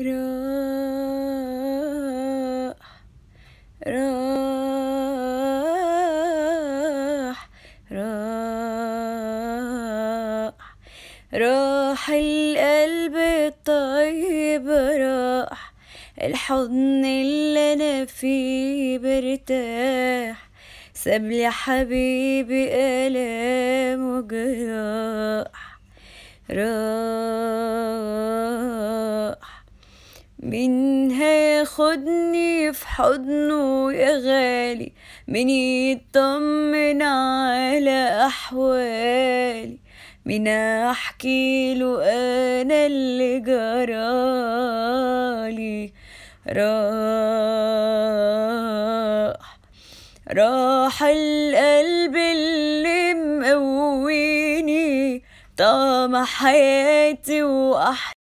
راح راح راح راح القلب الطيب راح الحضن اللي انا فيه برتاح ساب لي حبيبي الام وجراح راح مين هياخدني في حضنه يا غالي مين يطمن على احوالي مين احكي له انا اللي جرالي راح راح القلب اللي مقويني طعم حياتي واحلى